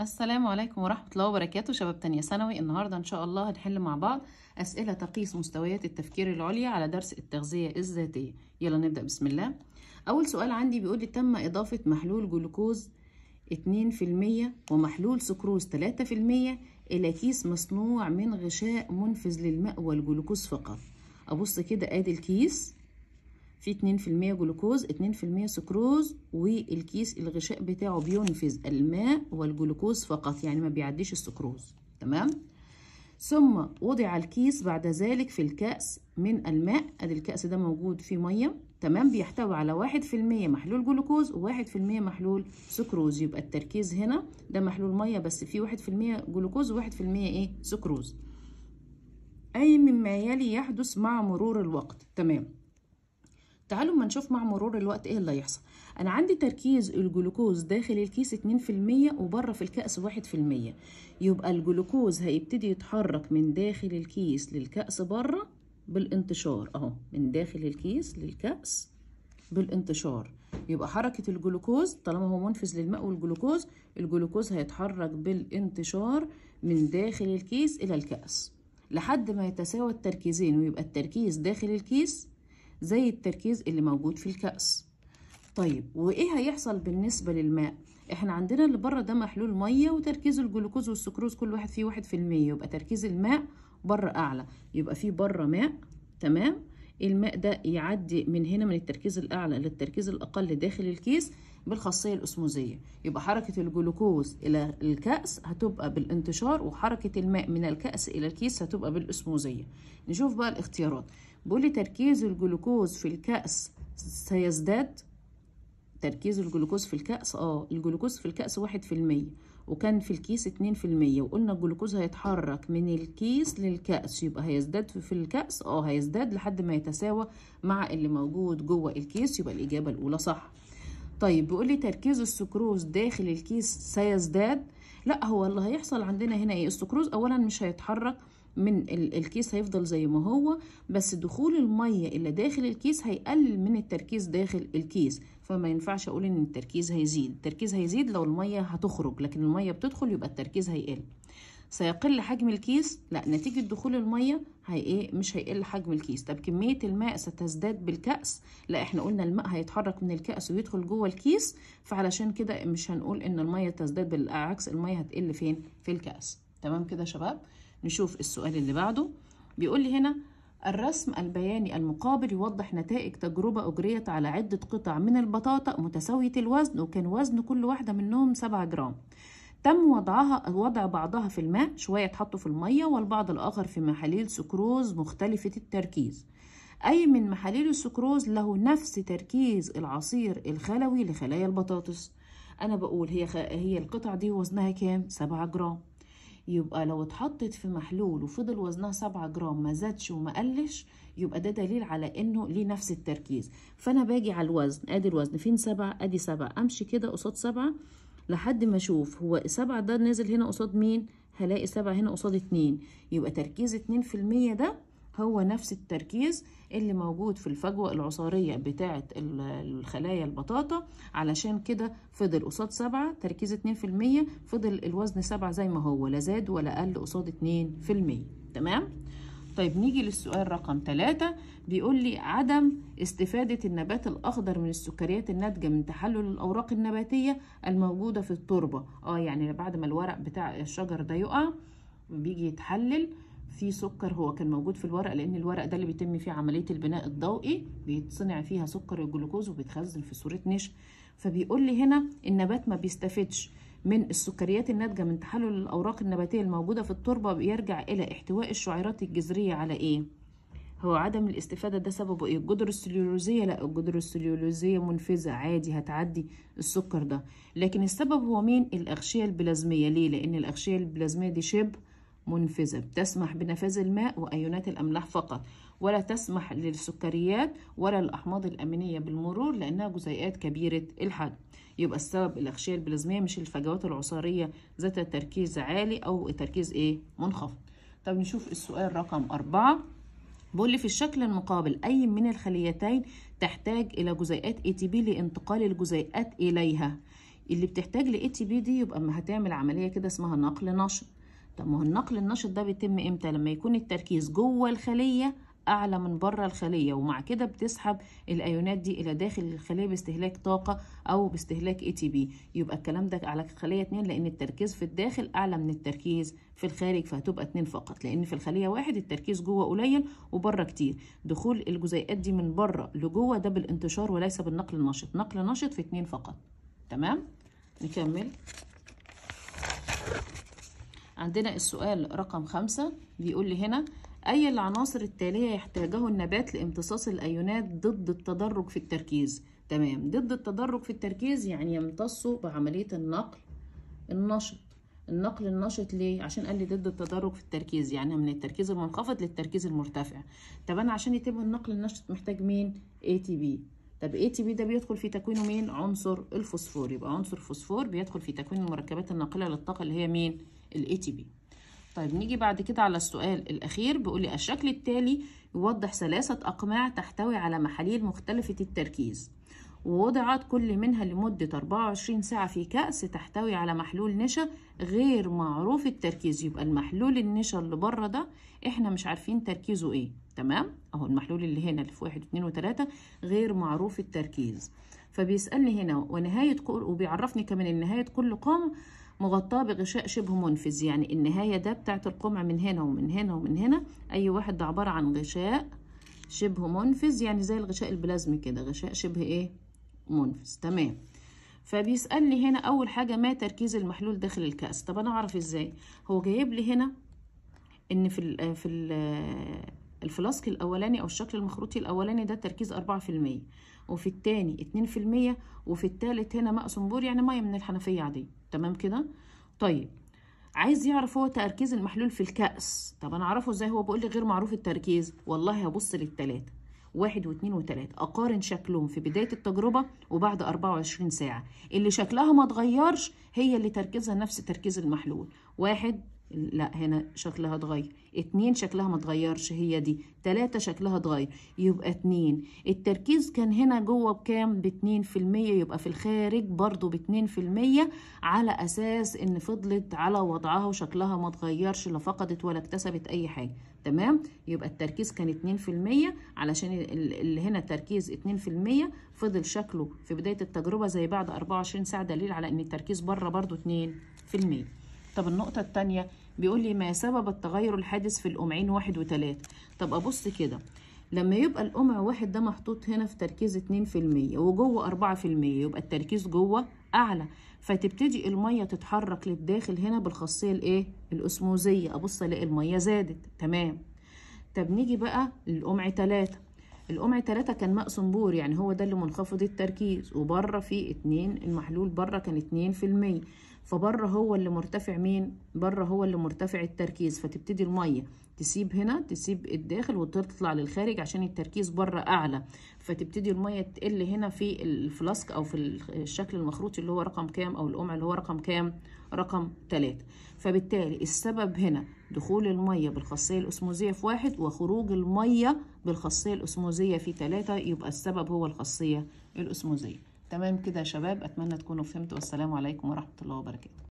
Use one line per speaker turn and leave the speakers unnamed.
السلام عليكم ورحمة الله وبركاته شباب تانية ثانوي النهاردة إن شاء الله هنحل مع بعض أسئلة تقيس مستويات التفكير العليا على درس التغذية الذاتية يلا نبدأ بسم الله أول سؤال عندي بيقول لي تم إضافة محلول جلوكوز 2% ومحلول سكروز 3% إلى كيس مصنوع من غشاء منفذ للماء والجلوكوز فقط أبص كده آدي الكيس في 2% جلوكوز 2% سكروز والكيس الغشاء بتاعه بينفذ الماء والجلوكوز فقط يعني ما بيعديش السكروز تمام ثم وضع الكيس بعد ذلك في الكأس من الماء ادي الكأس ده موجود فيه ميه تمام بيحتوي على واحد في المية محلول جلوكوز في المية محلول سكروز يبقى التركيز هنا ده محلول ميه بس فيه المية جلوكوز في المية ايه سكروز اي مما يلي يحدث مع مرور الوقت تمام تعالوا ما نشوف مع مرور الوقت ايه اللي هيحصل انا عندي تركيز الجلوكوز داخل الكيس 2% وبره في الكأس 1% يبقى الجلوكوز هيبتدي يتحرك من داخل الكيس للكأس بره بالانتشار اهو من داخل الكيس للكأس بالانتشار يبقى حركة الجلوكوز طالما هو منفذ للماء والجلوكوز الجلوكوز هيتحرك بالانتشار من داخل الكيس إلى الكأس لحد ما يتساوى التركيزين ويبقى التركيز داخل الكيس زي التركيز اللي موجود في الكأس طيب وايه هيحصل بالنسبة للماء احنا عندنا اللي بره ده محلول ميه وتركيز الجلوكوز والسكروز كل واحد فيه واحد في المية يبقى تركيز الماء بره اعلى يبقى فيه بره ماء تمام الماء ده يعدي من هنا من التركيز الاعلى للتركيز الاقل داخل الكيس بالخاصيه الاسموزيه يبقى حركه الجلوكوز الى الكاس هتبقى بالانتشار وحركه الماء من الكاس الى الكيس هتبقى بالاسموزيه نشوف بقى الاختيارات بيقولي تركيز الجلوكوز في الكأس سيزداد تركيز الجلوكوز في الكأس اه الجلوكوز في الكأس واحد في المية وكان في الكيس اتنين في المية وقلنا الجلوكوز هيتحرك من الكيس للكأس يبقى هيزداد في الكأس اه هيزداد لحد ما يتساوى مع اللي موجود جوه الكيس يبقى الإجابة الأولى صح طيب بيقول لي تركيز السكروز داخل الكيس سيزداد لا هو اللي هيحصل عندنا هنا ايه السكروز اولا مش هيتحرك من الكيس هيفضل زي ما هو بس دخول المية اللي داخل الكيس هيقلل من التركيز داخل الكيس فما ينفعش اقول ان التركيز هيزيد التركيز هيزيد لو المية هتخرج لكن المية بتدخل يبقى التركيز هيقل سيقل حجم الكيس لا نتيجة دخول المية هي ايه مش هيقل حجم الكيس طب كمية الماء ستزداد بالكأس لا احنا قلنا الماء هيتحرك من الكأس ويدخل جوه الكيس فعلشان كده مش هنقول ان المية تزداد بالعكس المية هتقل فين في الكأس تمام كده شباب نشوف السؤال اللي بعده بيقول لي هنا الرسم البياني المقابل يوضح نتائج تجربة أجريت على عدة قطع من البطاطا متساوية الوزن وكان وزن كل واحدة منهم سبعة جرام تم وضعها وضع بعضها في الماء شوية تحطه في المية والبعض الآخر في محاليل سكروز مختلفة التركيز أي من محاليل السكروز له نفس تركيز العصير الخلوي لخلايا البطاطس أنا بقول هي خ... هي القطع دي وزنها كام؟ سبعة جرام يبقى لو اتحطت في محلول وفضل وزنها 7 جرام ما زادش وما قلش يبقى ده دليل على انه ليه نفس التركيز فانا باجي على الوزن ادي الوزن فين 7 ادي 7 امشي كده قصاد 7 لحد ما اشوف هو 7 ده نازل هنا قصاد مين هلاقي 7 هنا قصاد 2 يبقى تركيز 2% ده هو نفس التركيز اللي موجود في الفجوة العصارية بتاعة الخلايا البطاطا علشان كده فضل قصاد سبعة تركيز اتنين في المية فضل الوزن سبعة زي ما هو لا زاد ولا قل قصاد اتنين في المية تمام؟ طيب نيجي للسؤال رقم ثلاثة بيقول لي عدم استفادة النبات الأخضر من السكريات الناتجة من تحلل الأوراق النباتية الموجودة في التربة اه يعني بعد ما الورق بتاع الشجر ده يقع بيجي يتحلل في سكر هو كان موجود في الورق لان الورق ده اللي بيتم فيه عمليه البناء الضوئي بيتصنع فيها سكر الجلوكوز وبيتخزن في صوره نشا فبيقول لي هنا النبات ما بيستفدش من السكريات الناتجه من تحلل الاوراق النباتيه الموجوده في التربه بيرجع الى احتواء الشعيرات الجذريه على ايه هو عدم الاستفادة ده سببه ايه الجدر السليولوزية لا الجدر السليولوزية منفذة عادي هتعدي السكر ده لكن السبب هو مين الأغشية البلازمية ليه لأن الأغشية البلازمية دي شبه منفذة تسمح بنفاذ الماء وأيونات الأملاح فقط ولا تسمح للسكريات ولا الأحماض الأمينية بالمرور لأنها جزيئات كبيرة الحجم يبقى السبب الأغشية البلازمية مش الفجوات العصارية ذات تركيز عالي أو تركيز إيه منخفض طب نشوف السؤال رقم أربعة بقول لي في الشكل المقابل أي من الخليتين تحتاج إلى جزيئات اي تي بي لانتقال الجزيئات إليها اللي بتحتاج ل بي دي يبقى ما هتعمل عملية كده اسمها نقل نشط طب ما هو النقل النشط ده بيتم امتى لما يكون التركيز جوه الخليه اعلى من بره الخليه ومع كده بتسحب الايونات دي الى داخل الخليه باستهلاك طاقه او باستهلاك اي تي بي يبقى الكلام ده على خليه 2 لان التركيز في الداخل اعلى من التركيز في الخارج فهتبقى 2 فقط لان في الخليه واحد التركيز جوه قليل وبره كتير دخول الجزيئات دي من بره لجوه ده بالانتشار وليس بالنقل النشط نقل نشط في 2 فقط تمام نكمل عندنا السؤال رقم خمسة بيقول لي هنا أي العناصر التالية يحتاجه النبات لامتصاص الأيونات ضد التدرج في التركيز تمام ضد التدرج في التركيز يعني يمتصوا بعملية النقل النشط النقل النشط ليه عشان قال لي ضد التدرج في التركيز يعني من التركيز المنخفض للتركيز المرتفع طب انا عشان يتم النقل النشط محتاج مين اي تي بي طب اي تي بي ده بيدخل في تكوينه مين عنصر الفوسفور يبقى عنصر الفوسفور بيدخل في تكوين المركبات الناقله للطاقه اللي هي مين الاي تي بي طيب نيجي بعد كده على السؤال الأخير بيقول لي الشكل التالي يوضح ثلاثة أقماع تحتوي على محاليل مختلفة التركيز ووضعت كل منها لمدة 24 ساعة في كأس تحتوي على محلول نشا غير معروف التركيز يبقى المحلول النشا اللي بره ده احنا مش عارفين تركيزه ايه تمام اهو المحلول اللي هنا اللي في 2 و3 غير معروف التركيز فبيسألني هنا ونهاية كل وبيعرفني كمان نهاية كل قامة مغطاه بغشاء شبه منفذ يعني النهايه ده بتاعت القمع من هنا ومن هنا ومن هنا اي واحد ده عباره عن غشاء شبه منفذ يعني زي الغشاء البلازمي كده غشاء شبه ايه منفذ تمام فبيسالني هنا اول حاجه ما تركيز المحلول داخل الكاس طب انا اعرف ازاي هو جايب لي هنا ان في الـ في الـ الفلاسك الاولاني او الشكل المخروطي الاولاني ده تركيز أربعة في المية وفي التاني 2% وفي التالت هنا ماء بور يعني ميه من الحنفيه عاديه تمام كده طيب عايز يعرف هو تركيز المحلول في الكأس طب انا اعرفه ازاي هو بيقول لي غير معروف التركيز والله هبص للتلاتة واحد واثنين وثلاثة أقارن شكلهم في بداية التجربة وبعد 24 ساعة اللي شكلها ما اتغيرش هي اللي تركيزها نفس تركيز المحلول واحد لا هنا شكلها اتغير اتنين شكلها ما اتغيرش هي دي تلاتة شكلها اتغير يبقى اتنين التركيز كان هنا جوه بكام باتنين في المية يبقى في الخارج برضو باتنين في المية على اساس ان فضلت على وضعها وشكلها ما اتغيرش لا فقدت ولا اكتسبت اي حاجة تمام يبقى التركيز كان اتنين في المية علشان اللي هنا التركيز اتنين في المية فضل شكله في بداية التجربة زي بعد اربعة وعشرين ساعة دليل على ان التركيز بره برضو اتنين في المية طب النقطة التانية بيقول لي ما سبب التغير الحادث في القمعين واحد وتلاتة طب أبص كده لما يبقى القمع واحد ده محطوط هنا في تركيز 2% وجوه 4% يبقى التركيز جوه أعلى فتبتدي المية تتحرك للداخل هنا بالخاصية الإيه؟ الأسموزية أبص ألاقي المية زادت تمام طب نيجي بقى للقمع تلاتة القمع 3 كان مقسم بور يعني هو ده اللي منخفض التركيز وبره في 2 المحلول بره كان 2% فبره هو اللي مرتفع مين بره هو اللي مرتفع التركيز فتبتدي الميه تسيب هنا تسيب الداخل وتطلع للخارج عشان التركيز بره اعلى فتبتدي الميه تقل هنا في الفلاسك او في الشكل المخروطي اللي هو رقم كام او القمع اللي هو رقم كام رقم 3 فبالتالي السبب هنا دخول المية بالخاصية الأسموزية في واحد وخروج المية بالخاصية الأسموزية في ثلاثة يبقى السبب هو الخاصية الأسموزية تمام كده يا شباب أتمنى تكونوا فهمتوا والسلام عليكم ورحمة الله وبركاته